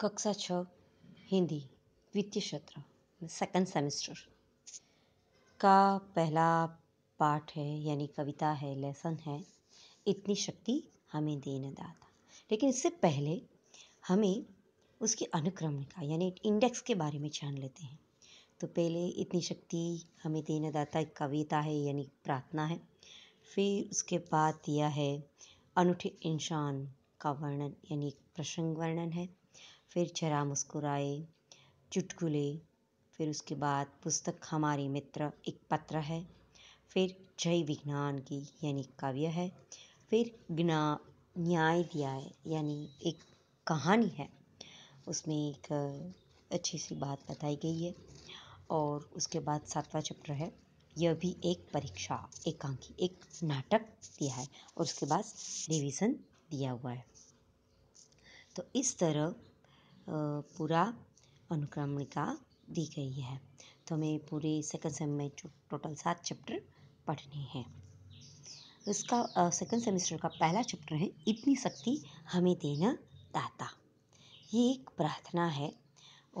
कक्षा छ हिंदी द्वितीय सत्र सेकंड सेमेस्टर का पहला पाठ है यानी कविता है लेसन है इतनी शक्ति हमें देने दाता लेकिन इससे पहले हमें उसकी अनुक्रमिका यानी इंडेक्स के बारे में जान लेते हैं तो पहले इतनी शक्ति हमें देने दाता कविता है यानी प्रार्थना है फिर उसके बाद दिया है अनूठे इंसान का वर्णन यानी प्रसंग वर्णन है फिर ज़रा मुस्कुराए चुटकुले फिर उसके बाद पुस्तक हमारे मित्र एक पत्र है फिर जय विज्ञान की यानी काव्य है फिर ज्ञा न्याय दिया है यानी एक कहानी है उसमें एक अच्छी सी बात बताई गई है और उसके बाद सातवां चैप्टर है यह भी एक परीक्षा एकांकी एक नाटक दिया है और उसके बाद रिवीजन दिया हुआ है तो इस तरह पूरा अनुक्रमणिका दी गई है तो हमें पूरे सेकंड सेम में टोटल सात चैप्टर पढ़ने हैं इसका सेकंड सेमेस्टर का पहला चैप्टर है इतनी शक्ति हमें देना दाता ये एक प्रार्थना है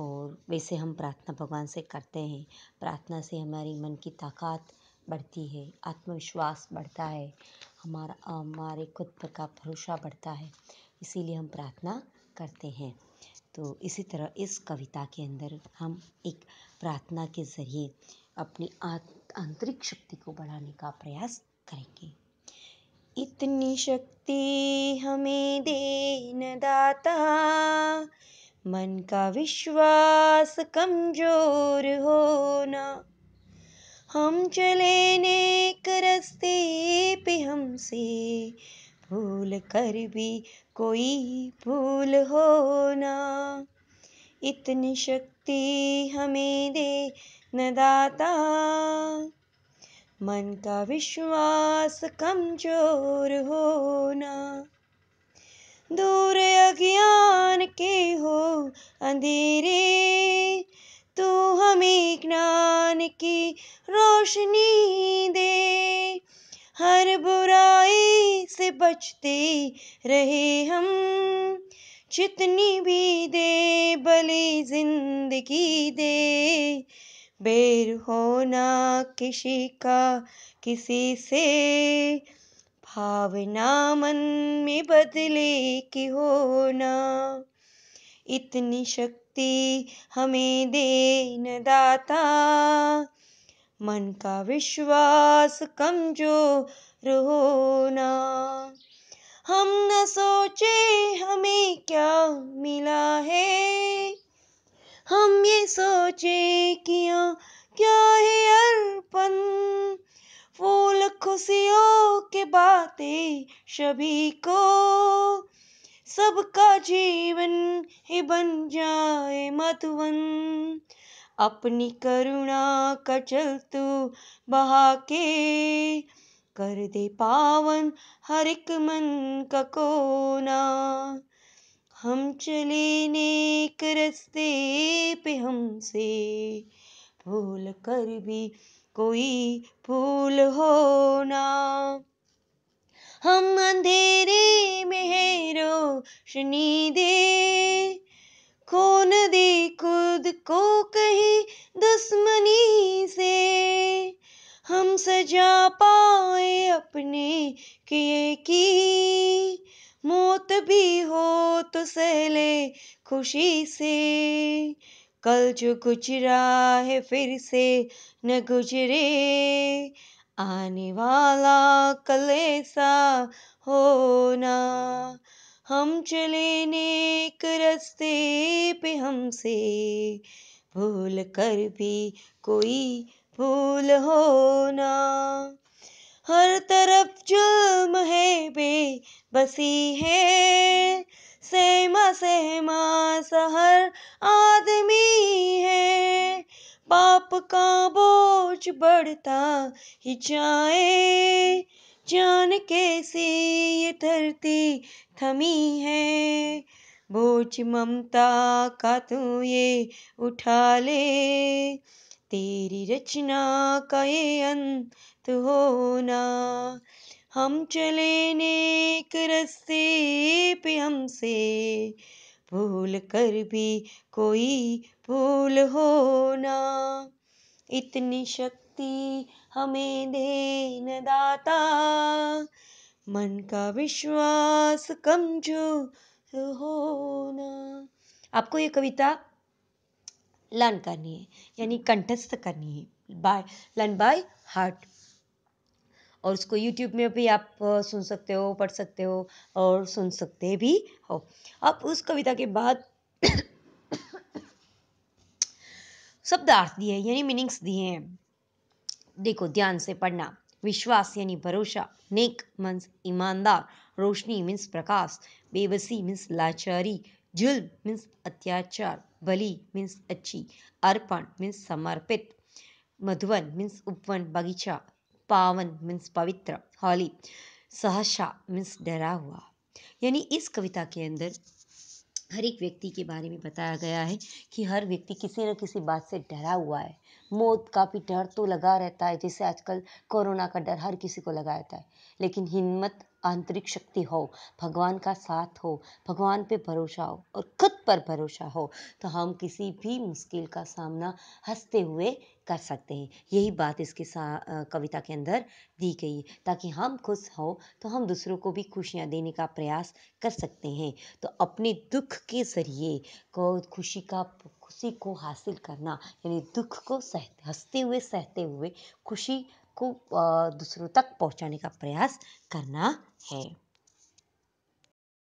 और वैसे हम प्रार्थना भगवान से करते हैं प्रार्थना से हमारी मन की ताकत बढ़ती है आत्मविश्वास बढ़ता है हमारा हमारे खुद पर का भरोसा बढ़ता है इसीलिए हम प्रार्थना करते हैं तो इसी तरह इस कविता के अंदर हम एक प्रार्थना के ज़रिए अपनी आंतरिक शक्ति को बढ़ाने का प्रयास करेंगे इतनी शक्ति हमें दे न दाता मन का विश्वास कमजोर होना हम चले नेक रस्ते पे हमसे भूल कर भी कोई भूल हो ना इतनी शक्ति हमें दे न दाता मन का विश्वास कमजोर होना दूर अज्ञान के हो अंधेरे तू हमें ज्ञान की रोशनी दे हर बुराई से बचते रहे हम जितनी भी दे भले जिंदगी दे बेर होना किसी का किसी से भावना मन में बदले कि होना इतनी शक्ति हमें दे न दाता मन का विश्वास कमजोर होना हम न सोचे हमें क्या मिला है हम ये सोचे किया क्या है अर्पण फूल खुशियों के बातें सभी को सबका जीवन ही बन जाए मधुवन अपनी करुणा का जल तू बहाके कर दे पावन हर एक मन का कोना हम चले नेक रस्ते पे हमसे भूल कर भी कोई भूल हो ना हम अंधेरे में है रोशनी दे खोन दे अपने किए की मौत भी हो तो सहले खुशी से कल जो गुजरा है फिर से न गुजरे आने वाला कल ऐसा होना हम चले नेक रस्ते पे हमसे भूल कर भी कोई भूल होना हर तरफ जुल्म है बेबसी है सहमा सहमा सहर आदमी है पाप का बोझ बढ़ता ही जाए जान कैसे ये धरती थमी है बोझ ममता का तू ये उठा ले तेरी रचना का ये अंत होना हम चले नेक रस्ते पे हमसे भूल कर भी कोई भूल होना इतनी शक्ति हमें दे न दाता मन का विश्वास कमजोर होना आपको ये कविता लर्न करनी है यानी हम्म। कंठस्थ करनी है बाय लर्न बाय हार्ट और उसको यूट्यूब में भी आप सुन सकते हो पढ़ सकते हो और सुन सकते भी हो अब उस कविता के बाद शब्दार्थ दिए यानी मीनिंग्स दिए हैं देखो ध्यान से पढ़ना विश्वास यानी भरोसा नेक मीन्स ईमानदार रोशनी मीन्स प्रकाश बेबसी मीन्स लाचारी जुल मीन्स अत्याचार बली मीन्स अच्छी अर्पण मीन्स समर्पित मधुवन मीन्स उपवन बगीचा पावन मीन्स पवित्र हॉली सहसा मीन्स डरा हुआ यानी इस कविता के अंदर हर एक व्यक्ति के बारे में बताया गया है कि हर व्यक्ति किसी न किसी बात से डरा हुआ है मौत का भी डर तो लगा रहता है जैसे आजकल कोरोना का डर हर किसी को लगा रहता है लेकिन हिम्मत आंतरिक शक्ति हो भगवान का साथ हो भगवान पे भरोसा हो और खुद पर भरोसा हो तो हम किसी भी मुश्किल का सामना हंसते हुए कर सकते हैं यही बात इसके सा कविता के अंदर दी गई है ताकि हम खुश हो तो हम दूसरों को भी खुशियाँ देने का प्रयास कर सकते हैं तो अपने दुख के ज़रिए को खुशी का खुशी को हासिल करना यानी दुख को सह हँसते हुए सहते हुए खुशी को दूसरों तक पहुँचाने का प्रयास करना है